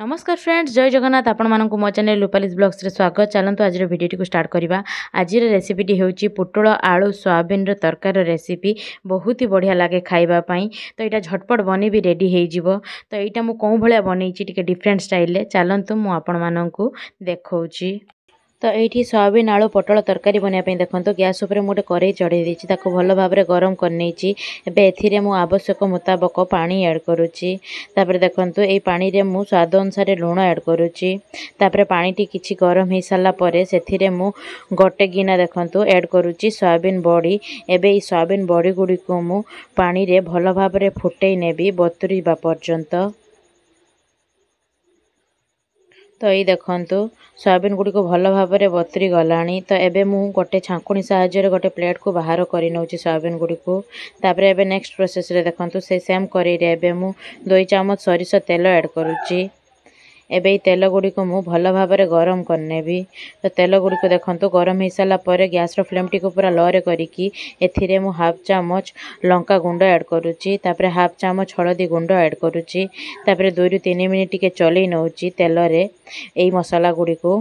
ନମସ୍କାର ଫ୍ରେଣ୍ଡସ୍ ଜୟ ଜଗନ୍ନାଥ ଆପଣମାନଙ୍କୁ ମୋ ଚ୍ୟାନେଲ୍ ଲୁପାଲିସ୍ ବ୍ଲଗ୍ସରେ ସ୍ୱାଗତ ଚାଲନ୍ତୁ ଆଜିର ଭିଡ଼ିଓଟିକୁ ଷ୍ଟାର୍ଟ କରିବା ଆଜିର ରେସିପିଟି ହେଉଛି ପୋଟଳ ଆଳୁ ସୋୟାବିନ୍ର ତରକାରୀର ରେସିପି ବହୁତ ହି ବଢ଼ିଆ ଲାଗେ ଖାଇବା ପାଇଁ ତ ଏଇଟା ଝଟପଟ ବନେଇବି ରେଡ଼ି ହୋଇଯିବ ତ ଏଇଟା ମୁଁ କେଉଁ ଭଳିଆ ବନେଇଛି ଟିକିଏ ଡିଫରେଣ୍ଟ ଷ୍ଟାଇଲ୍ରେ ଚାଲନ୍ତୁ ମୁଁ ଆପଣମାନଙ୍କୁ ଦେଖାଉଛି ତ ଏଇଠି ସୋୟାବିନ ଆଳୁ ପୋଟଳ ତରକାରୀ ବନେଇବା ପାଇଁ ଦେଖନ୍ତୁ ଗ୍ୟାସ୍ ଉପରେ ମୁଁ ଗୋଟେ କରେଇ ଚଢ଼େଇ ଦେଇଛି ତାକୁ ଭଲ ଭାବରେ ଗରମ କରି ନେଇଛି ଏବେ ଏଥିରେ ମୁଁ ଆବଶ୍ୟକ ମୁତାବକ ପାଣି ଆଡ଼୍ କରୁଛି ତାପରେ ଦେଖନ୍ତୁ ଏଇ ପାଣିରେ ମୁଁ ସ୍ୱାଦ ଅନୁସାରେ ଲୁଣ ଆଡ଼୍ କରୁଛି ତାପରେ ପାଣିଟି କିଛି ଗରମ ହୋଇସାରିଲା ପରେ ସେଥିରେ ମୁଁ ଗୋଟେ ଗିନା ଦେଖନ୍ତୁ ଆଡ଼୍ କରୁଛି ସୋୟାବିନ୍ ବଡ଼ି ଏବେ ଏଇ ସୋୟାବିନ ବଡ଼ିଗୁଡ଼ିକୁ ମୁଁ ପାଣିରେ ଭଲ ଭାବରେ ଫୁଟେଇ ନେବି ବତୁରିବା ପର୍ଯ୍ୟନ୍ତ ତ ଏଇ ଦେଖନ୍ତୁ ସୋୟାବିନ୍ ଗୁଡ଼ିକୁ ଭଲ ଭାବରେ ବତୁରି ଗଲାଣି ତ ଏବେ ମୁଁ ଗୋଟେ ଛାଙ୍କୁଣି ସାହାଯ୍ୟରେ ଗୋଟେ ପ୍ଲେଟ୍କୁ ବାହାର କରି ନେଉଛି ସୋୟାବିନ୍ ଗୁଡ଼ିକୁ ତାପରେ ଏବେ ନେକ୍ସଟ ପ୍ରୋସେସ୍ରେ ଦେଖନ୍ତୁ ସେ ସେମ୍ କରେଇରେ ଏବେ ମୁଁ ଦୁଇ ଚାମଚ ସୋରିଷ ତେଲ ଆଡ଼୍ କରୁଛି ଏବେ ଏଇ ତେଲ ଗୁଡ଼ିକୁ ମୁଁ ଭଲ ଭାବରେ ଗରମ କରିନେବି ତ ଗୁଡ଼ିକୁ ଦେଖନ୍ତୁ ଗରମ ହୋଇସାରିଲା ପରେ ଗ୍ୟାସ୍ର ଫ୍ଲେମ୍ଟିକୁ ପୁରା ଲୋରେ କରିକି ଏଥିରେ ମୁଁ ହାଫ୍ ଚାମଚ ଲଙ୍କା ଗୁଣ୍ଡ ଆଡ଼୍ କରୁଛି ତାପରେ ହାଫ୍ ଚାମଚ ହଳଦୀ ଗୁଣ୍ଡ ଆଡ଼୍ କରୁଛି ତାପରେ ଦୁଇରୁ ତିନି ମିନିଟ୍ ଟିକେ ଚଲେଇ ନେଉଛି ତେଲରେ ଏଇ ମସଲା ଗୁଡ଼ିକୁ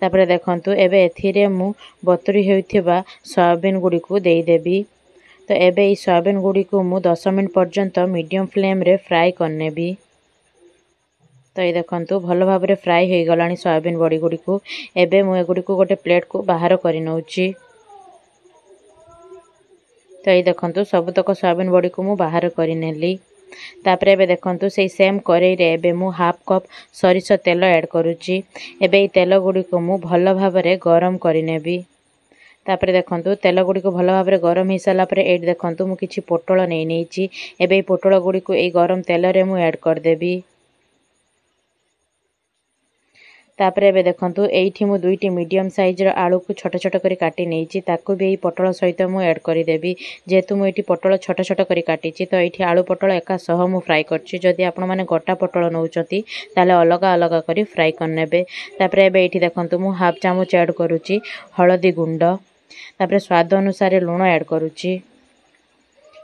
ତାପରେ ଦେଖନ୍ତୁ ଏବେ ଏଥିରେ ମୁଁ ବତୁରି ହେଉଥିବା ସୋୟାବିନ୍ ଗୁଡ଼ିକୁ ଦେଇଦେବି ତ ଏବେ ଏଇ ଗୁଡ଼ିକୁ ମୁଁ ଦଶ ମିନିଟ୍ ପର୍ଯ୍ୟନ୍ତ ମିଡ଼ିୟମ୍ ଫ୍ଲେମ୍ରେ ଫ୍ରାଏ କରିନେବି ତ ଏଇ ଦେଖନ୍ତୁ ଭଲ ଭାବରେ ଫ୍ରାଏ ହୋଇଗଲାଣି ସୋୟାବିନ ବଡ଼ିଗୁଡ଼ିକୁ ଏବେ ମୁଁ ଏଗୁଡ଼ିକୁ ଗୋଟେ ପ୍ଲେଟ୍କୁ ବାହାର କରିନେଉଛି ତ ଏଇ ଦେଖନ୍ତୁ ସବୁତକ ସୋୟାବିନ ବଡ଼ିକୁ ମୁଁ ବାହାର କରିନେଲି ତାପରେ ଏବେ ଦେଖନ୍ତୁ ସେଇ ସେମ୍ କରେଇରେ ଏବେ ମୁଁ ହାଫ୍ କପ୍ ସୋରିଷ ତେଲ ଆଡ଼୍ କରୁଛି ଏବେ ଏଇ ତେଲଗୁଡ଼ିକୁ ମୁଁ ଭଲ ଭାବରେ ଗରମ କରିନେବି ତାପରେ ଦେଖନ୍ତୁ ତେଲଗୁଡ଼ିକୁ ଭଲ ଭାବରେ ଗରମ ହୋଇସାରିଲା ପରେ ଏଇଠି ଦେଖନ୍ତୁ ମୁଁ କିଛି ପୋଟଳ ନେଇ ନେଇଛି ଏବେ ଏଇ ପୋଟଳଗୁଡ଼ିକୁ ଏଇ ଗରମ ତେଲରେ ମୁଁ ଆଡ଼୍ କରିଦେବି ତାପରେ ଏବେ ଦେଖନ୍ତୁ ଏଇଠି ମୁଁ ଦୁଇଟି ମିଡ଼ିୟମ୍ ସାଇଜ୍ର ଆଳୁକୁ ଛୋଟ ଛୋଟ କରି କାଟି ନେଇଛି ତାକୁ ବି ଏଇ ପୋଟଳ ସହିତ ମୁଁ ଆଡ଼୍ କରିଦେବି ଯେହେତୁ ମୁଁ ଏଇଠି ପୋଟଳ ଛୋଟ ଛୋଟ କରି କାଟିଛି ତ ଏଇଠି ଆଳୁ ପୋଟଳ ଏକା ସହ ମୁଁ ଫ୍ରାଏ କରିଛି ଯଦି ଆପଣମାନେ ଗୋଟା ପୋଟଳ ନେଉଛନ୍ତି ତାହେଲେ ଅଲଗା ଅଲଗା କରି ଫ୍ରାଏ କରିନେବେ ତାପରେ ଏବେ ଏଇଠି ଦେଖନ୍ତୁ ମୁଁ ହାଫ୍ ଚାମଚ ଆଡ଼୍ କରୁଛି ହଳଦୀ ଗୁଣ୍ଡ ତାପରେ ସ୍ୱାଦ ଅନୁସାରେ ଲୁଣ ଏଡ଼୍ କରୁଛି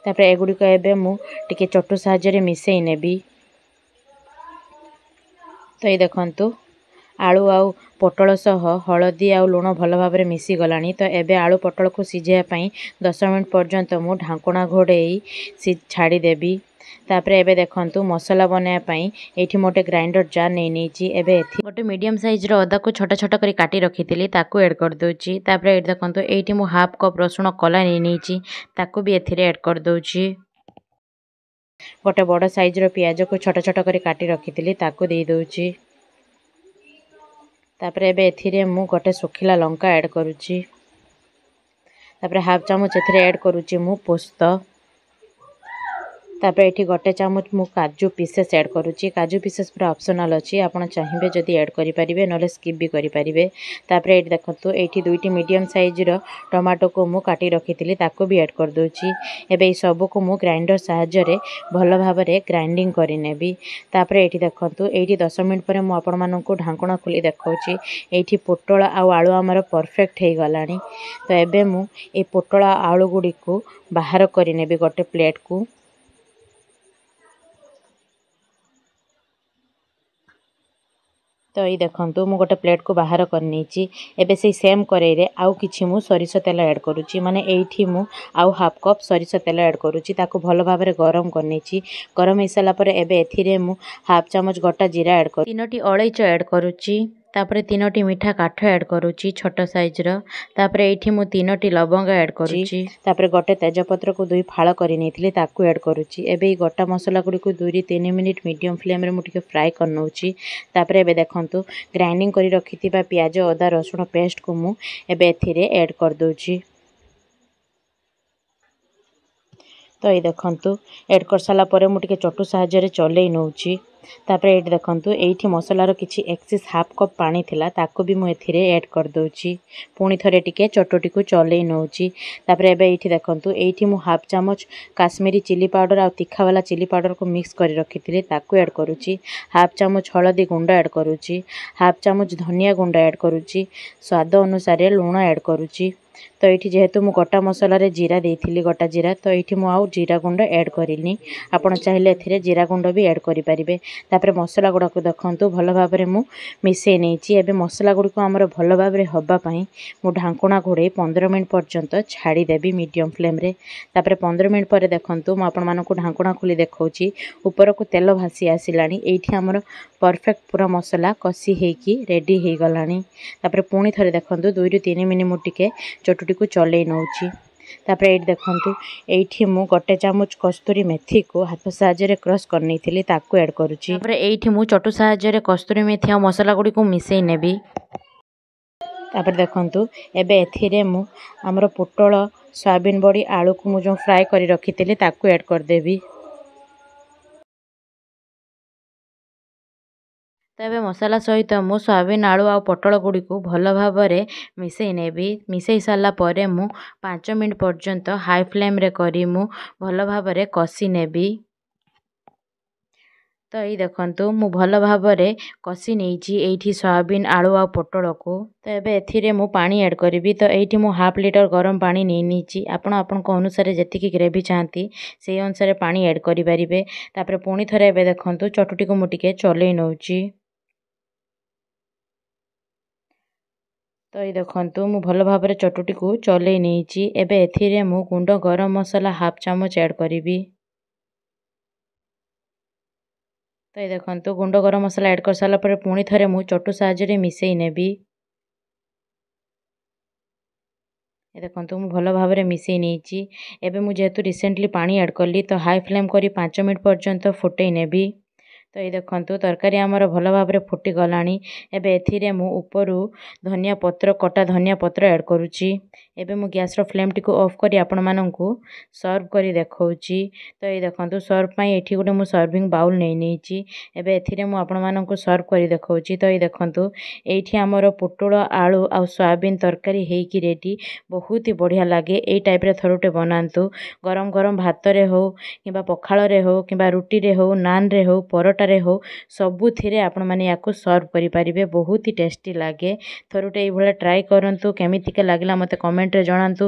ତାପରେ ଏଗୁଡ଼ିକ ଏବେ ମୁଁ ଟିକେ ଚଟୁ ସାହାଯ୍ୟରେ ମିଶାଇ ନେବି ତ ଏଇ ଦେଖନ୍ତୁ ଆଳୁ ଆଉ ପୋଟଳ ସହ ହଳଦୀ ଆଉ ଲୁଣ ଭଲ ଭାବରେ ମିଶିଗଲାଣି ତ ଏବେ ଆଳୁ ପୋଟଳକୁ ସିଝେଇବା ପାଇଁ ଦଶ ମିନିଟ୍ ପର୍ଯ୍ୟନ୍ତ ମୁଁ ଢାଙ୍କୁଣା ଘୋଡ଼େଇ ଛାଡ଼ିଦେବି ତାପରେ ଏବେ ଦେଖନ୍ତୁ ମସଲା ବନେଇବା ପାଇଁ ଏଇଠି ମୁଁ ଗୋଟେ ଗ୍ରାଇଣ୍ଡର ଜାର୍ ନେଇ ନେଇଛି ଏବେ ଏଠି ଗୋଟେ ମିଡ଼ିୟମ୍ ସାଇଜ୍ର ଅଦାକୁ ଛୋଟ ଛୋଟ କରି କାଟି ରଖିଥିଲି ତାକୁ ଏଡ଼୍ କରିଦେଉଛି ତାପରେ ଏଇଠି ଦେଖନ୍ତୁ ଏଇଠି ମୁଁ ହାଫ୍ କପ୍ ରସୁଣ କଲା ନେଇ ନେଇଛି ତାକୁ ବି ଏଥିରେ ଏଡ଼୍ କରିଦେଉଛି ଗୋଟେ ବଡ଼ ସାଇଜ୍ର ପିଆଜକୁ ଛୋଟ ଛୋଟ କରି କାଟି ରଖିଥିଲି ତାକୁ ଦେଇଦେଉଛି ତାପରେ ଏବେ ଏଥିରେ ମୁଁ ଗୋଟେ ଶୁଖିଲା ଲଙ୍କା ଆଡ଼୍ କରୁଛି ତାପରେ ହାଫ୍ ଚାମଚ ଏଥିରେ ଆଡ଼୍ କରୁଛି ମୁଁ ପୋସ୍ତ ତାପରେ ଏଠି ଗୋଟେ ଚାମଚ ମୁଁ କାଜୁ ପିସେସ୍ ଆଡ଼୍ କରୁଛି କାଜୁ ପିସେସ୍ ପୁରା ଅପସନାଲ୍ ଅଛି ଆପଣ ଚାହିଁବେ ଯଦି ଆଡ଼୍ କରିପାରିବେ ନହେଲେ ସ୍କିପ୍ ବି କରିପାରିବେ ତାପରେ ଏଇଠି ଦେଖନ୍ତୁ ଏଇଠି ଦୁଇଟି ମିଡ଼ିୟମ୍ ସାଇଜ୍ର ଟମାଟୋକୁ ମୁଁ କାଟି ରଖିଥିଲି ତାକୁ ବି ଆଡ଼୍ କରିଦେଉଛି ଏବେ ଏଇସବୁକୁ ମୁଁ ଗ୍ରାଇଣ୍ଡର୍ ସାହାଯ୍ୟରେ ଭଲ ଭାବରେ ଗ୍ରାଇଣ୍ଡିଙ୍ଗ କରିନେବି ତାପରେ ଏଇଠି ଦେଖନ୍ତୁ ଏଇଠି ଦଶ ମିନିଟ୍ ପରେ ମୁଁ ଆପଣମାନଙ୍କୁ ଢାଙ୍କଣ ଖୋଲି ଦେଖାଉଛି ଏଇଠି ପୋଟଳ ଆଉ ଆଳୁ ଆମର ପରଫେକ୍ଟ ହୋଇଗଲାଣି ତ ଏବେ ମୁଁ ଏଇ ପୋଟଳ ଆଳୁ ଗୁଡ଼ିକୁ ବାହାର କରିନେବି ଗୋଟେ ପ୍ଲେଟ୍କୁ ତ ଏଇ ଦେଖନ୍ତୁ ମୁଁ ଗୋଟେ ପ୍ଲେଟ୍କୁ ବାହାର କରିନେଇଛି ଏବେ ସେଇ ସେମ୍ କରେଇରେ ଆଉ କିଛି ମୁଁ ସୋରିଷ ତେଲ ଆଡ଼୍ କରୁଛି ମାନେ ଏଇଠି ମୁଁ ଆଉ ହାଫ୍ କପ୍ ସୋରିଷ ତେଲ ଆଡ଼୍ କରୁଛି ତାକୁ ଭଲ ଭାବରେ ଗରମ କରିନେଇଛି ଗରମ ହେଇସାରିଲା ପରେ ଏବେ ଏଥିରେ ମୁଁ ହାଫ୍ ଚାମଚ ଗୋଟା ଜିରା ଆଡ଼୍ କରୁଛି ତିନୋଟି ଅଳେଇଚ ଆଡ଼୍ କରୁଛି ତାପରେ ତିନୋଟି ମିଠା କାଠ ଆଡ଼୍ କରୁଛି ଛୋଟ ସାଇଜ୍ର ତାପରେ ଏଇଠି ମୁଁ ତିନୋଟି ଲବଙ୍ଗ ଆଡ଼୍ କରୁଛି ତାପରେ ଗୋଟେ ତେଜପତ୍ରକୁ ଦୁଇ ଫାଳ କରି ନେଇଥିଲି ତାକୁ ଆଡ଼୍ କରୁଛି ଏବେ ଏଇ ଗୋଟା ମସଲା ମସଲାଗୁଡ଼ିକୁ ଦୁଇରୁ ତିନି ମିନିଟ୍ ମିଡ଼ିୟମ୍ ଫ୍ଲେମ୍ରେ ମୁଁ ଟିକିଏ ଫ୍ରାଏ କରିନେଉଛି ତାପରେ ଏବେ ଦେଖନ୍ତୁ ଗ୍ରାଇଣ୍ଡିଙ୍ଗ କରି ରଖିଥିବା ପିଆଜ ଅଦା ରସୁଣ ପେଷ୍ଟକୁ ମୁଁ ଏବେ ଏଥିରେ ଆଡ଼୍ କରିଦେଉଛି ତ ଏଇ ଦେଖନ୍ତୁ ଆଡ଼୍ କରିସାରିଲା ପରେ ମୁଁ ଟିକିଏ ଚଟୁ ସାହାଯ୍ୟରେ ଚଲେଇ ନେଉଛି ତାପରେ ଏଇଠି ଦେଖନ୍ତୁ ଏଇଠି ମସଲାର କିଛି ଏକ୍ସିସ୍ ହାଫ୍ କପ୍ ପାଣି ଥିଲା ତାକୁ ବି ମୁଁ ଏଥିରେ ଆଡ଼୍ କରିଦେଉଛି ପୁଣି ଥରେ ଟିକିଏ ଚଟୁଟିକୁ ଚଲେଇ ନେଉଛି ତାପରେ ଏବେ ଏଇଠି ଦେଖନ୍ତୁ ଏଇଠି ମୁଁ ହାଫ୍ ଚାମଚ କାଶ୍ମୀରୀ ଚିଲି ପାଉଡ଼ର ଆଉ ତିଖାବାଲା ଚିଲି ପାଉଡ଼ରକୁ ମିକ୍ସ କରି ରଖିଥିଲି ତାକୁ ଆଡ଼୍ କରୁଛି ହାଫ୍ ଚାମଚ ହଳଦୀ ଗୁଣ୍ଡ ଆଡ଼୍ କରୁଛି ହାଫ୍ ଚାମଚ ଧନିଆ ଗୁଣ୍ଡ ଆଡ଼୍ କରୁଛି ସ୍ୱାଦ ଅନୁସାରେ ଲୁଣ ଆଡ଼୍ କରୁଛି ତ ଏଇଠି ଯେହେତୁ ମୁଁ ଗୋଟା ମସଲାରେ ଜିରା ଦେଇଥିଲି ଗୋଟା ଜିରା ତ ଏଇଠି ମୁଁ ଆଉ ଜିରା ଗୁଣ୍ଡ ଆଡ଼୍ କରିନି ଆପଣ ଚାହିଁଲେ ଏଥିରେ ଜିରା ଗୁଣ୍ଡ ବି ଆଡ଼୍ କରିପାରିବେ ତାପରେ ମସଲା ଗୁଡ଼ାକ ଦେଖନ୍ତୁ ଭଲ ଭାବରେ ମୁଁ ମିଶାଇ ନେଇଛି ଏବେ ମସଲା ଗୁଡ଼ିକ ଆମର ଭଲ ଭାବରେ ହେବା ପାଇଁ ମୁଁ ଢାଙ୍କୁଣା ଘୋଡ଼େଇ ପନ୍ଦର ମିନିଟ୍ ପର୍ଯ୍ୟନ୍ତ ଛାଡ଼ିଦେବି ମିଡ଼ିୟମ୍ ଫ୍ଲେମ୍ରେ ତାପରେ ପନ୍ଦର ମିନିଟ୍ ପରେ ଦେଖନ୍ତୁ ମୁଁ ଆପଣମାନଙ୍କୁ ଢାଙ୍କୁଣା ଖୋଲି ଦେଖାଉଛି ଉପରକୁ ତେଲ ଭାସି ଆସିଲାଣି ଏଇଠି ଆମର ପରଫେକ୍ଟ ପୁରା ମସଲା କଷି ହୋଇକି ରେଡ଼ି ହୋଇଗଲାଣି ତାପରେ ପୁଣି ଥରେ ଦେଖନ୍ତୁ ଦୁଇରୁ ତିନି ମିନିଟ୍ ମୁଁ ଟିକିଏ ଚଟୁଟିକୁ ଚଲେଇ ନେଉଛି ତାପରେ ଏଇଠି ଦେଖନ୍ତୁ ଏଇଠି ମୁଁ ଗୋଟେ ଚାମଚ କସ୍ତୁରୀ ମେଥିକୁ ହାତ ସାହାଯ୍ୟରେ କ୍ରସ୍ କରି ନେଇଥିଲି ତାକୁ ଆଡ୍ କରୁଛି ତାପରେ ଏଇଠି ମୁଁ ଚଟୁ ସାହାଯ୍ୟରେ କସ୍ତୁରୀ ମେଥି ଆଉ ମସଲା ଗୁଡ଼ିକୁ ମିଶାଇ ନେବି ତାପରେ ଦେଖନ୍ତୁ ଏବେ ଏଥିରେ ମୁଁ ଆମର ପୋଟଳ ସୋୟାବିନ୍ ବଡ଼ି ଆଳୁକୁ ମୁଁ ଯେଉଁ ଫ୍ରାଏ କରି ରଖିଥିଲି ତାକୁ ଆଡ୍ କରିଦେବି ତେବେ ମସଲା ସହିତ ମୁଁ ସୋୟାବିନ୍ ଆଳୁ ଆଉ ପୋଟଳ ଗୁଡ଼ିକୁ ଭଲ ଭାବରେ ମିଶାଇ ନେବି ମିଶାଇ ସାରିଲା ପରେ ମୁଁ ପାଞ୍ଚ ମିନିଟ୍ ପର୍ଯ୍ୟନ୍ତ ହାଇ ଫ୍ଲେମ୍ରେ କରି ମୁଁ ଭଲ ଭାବରେ କଷି ନେବି ତ ଏଇ ଦେଖନ୍ତୁ ମୁଁ ଭଲ ଭାବରେ କଷି ନେଇଛି ଏଇଠି ସୋୟାବିନ୍ ଆଳୁ ଆଉ ପୋଟଳକୁ ତ ଏବେ ଏଥିରେ ମୁଁ ପାଣି ଆଡ଼୍ କରିବି ତ ଏଇଠି ମୁଁ ହାଫ୍ ଲିଟର ଗରମ ପାଣି ନେଇ ନେଇଛି ଆପଣ ଆପଣଙ୍କ ଅନୁସାରେ ଯେତିକି ଗ୍ରେଭି ଚାହାନ୍ତି ସେଇ ଅନୁସାରେ ପାଣି ଆଡ଼୍ କରିପାରିବେ ତାପରେ ପୁଣି ଥରେ ଏବେ ଦେଖନ୍ତୁ ଚଟୁଟିକୁ ମୁଁ ଟିକିଏ ଚଲେଇ ନେଉଛି ତ ଏଇ ଦେଖନ୍ତୁ ମୁଁ ଭଲ ଭାବରେ ଚଟୁଟିକୁ ଚଲେଇ ନେଇଛି ଏବେ ଏଥିରେ ମୁଁ ଗୁଣ୍ଡ ଗରମ ମସଲା ହାଫ୍ ଚାମଚ ଆଡ଼୍ କରିବି ତ ଏଇ ଦେଖନ୍ତୁ ଗୁଣ୍ଡ ଗରମ ମସଲା ଆଡ଼୍ କରିସାରିଲା ପରେ ପୁଣି ଥରେ ମୁଁ ଚଟୁ ସାହାଯ୍ୟରେ ମିଶେଇ ନେବି ଏ ଦେଖନ୍ତୁ ମୁଁ ଭଲ ଭାବରେ ମିଶେଇ ନେଇଛି ଏବେ ମୁଁ ଯେହେତୁ ରିସେଣ୍ଟଲି ପାଣି ଆଡ଼୍ କଲି ତ ହାଇ ଫ୍ଲେମ୍ କରି ପାଞ୍ଚ ମିନିଟ୍ ପର୍ଯ୍ୟନ୍ତ ଫୁଟେଇ ନେବି ତ ଏଇ ଦେଖନ୍ତୁ ତରକାରୀ ଆମର ଭଲ ଭାବରେ ଫୁଟିଗଲାଣି ଏବେ ଏଥିରେ ମୁଁ ଉପରୁ ଧନିଆ ପତ୍ର କଟା ଧନିଆ ପତ୍ର ଆଡ଼୍ କରୁଛି ଏବେ ମୁଁ ଗ୍ୟାସ୍ର ଫ୍ଲେମ୍ଟିକୁ ଅଫ୍ କରି ଆପଣମାନଙ୍କୁ ସର୍ଭ କରି ଦେଖାଉଛି ତ ଏଇ ଦେଖନ୍ତୁ ସର୍ଭ ପାଇଁ ଏଠି ଗୋଟେ ମୁଁ ସର୍ଭିଂ ବାଉଲ୍ ନେଇଛି ଏବେ ଏଥିରେ ମୁଁ ଆପଣମାନଙ୍କୁ ସର୍ଭ କରି ଦେଖାଉଛି ତ ଏଇ ଦେଖନ୍ତୁ ଏଇଠି ଆମର ପୋଟଳ ଆଳୁ ଆଉ ସୋୟାବିନ୍ ତରକାରୀ ହେଇକି ରେଡ଼ି ବହୁତ ବଢ଼ିଆ ଲାଗେ ଏଇ ଟାଇପ୍ରେ ଥରୁଟେ ବନାନ୍ତୁ ଗରମ ଗରମ ଭାତରେ ହଉ କିମ୍ବା ପଖାଳରେ ହଉ କିମ୍ବା ରୁଟିରେ ହଉ ନାନ୍ରେ ହଉ ପରଟାରେ ହଉ ସବୁଥିରେ ଆପଣମାନେ ୟାକୁ ସର୍ଭ କରିପାରିବେ ବହୁତ ଟେଷ୍ଟି ଲାଗେ ଥରୁଟେ ଏଇଭଳିଆ ଟ୍ରାଏ କରନ୍ତୁ କେମିତିକା ଲାଗିଲା ମୋତେ କମେଣ୍ଟ କମେଣ୍ଟରେ ଜଣାନ୍ତୁ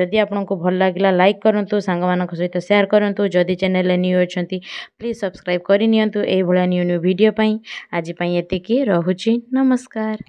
ଯଦି ଆପଣଙ୍କୁ ଭଲ ଲାଗିଲା ଲାଇକ୍ କରନ୍ତୁ ସାଙ୍ଗମାନଙ୍କ ସହିତ ସେୟାର କରନ୍ତୁ ଯଦି ଚ୍ୟାନେଲରେ ନ୍ୟୁ ଅଛନ୍ତି ପ୍ଲିଜ୍ ସବସ୍କ୍ରାଇବ୍ କରିନିଅନ୍ତୁ ଏଇଭଳିଆ ନ୍ୟୁ ନ୍ୟୁ ଭିଡ଼ିଓ ପାଇଁ ଆଜି ପାଇଁ ଏତିକି ରହୁଛି ନମସ୍କାର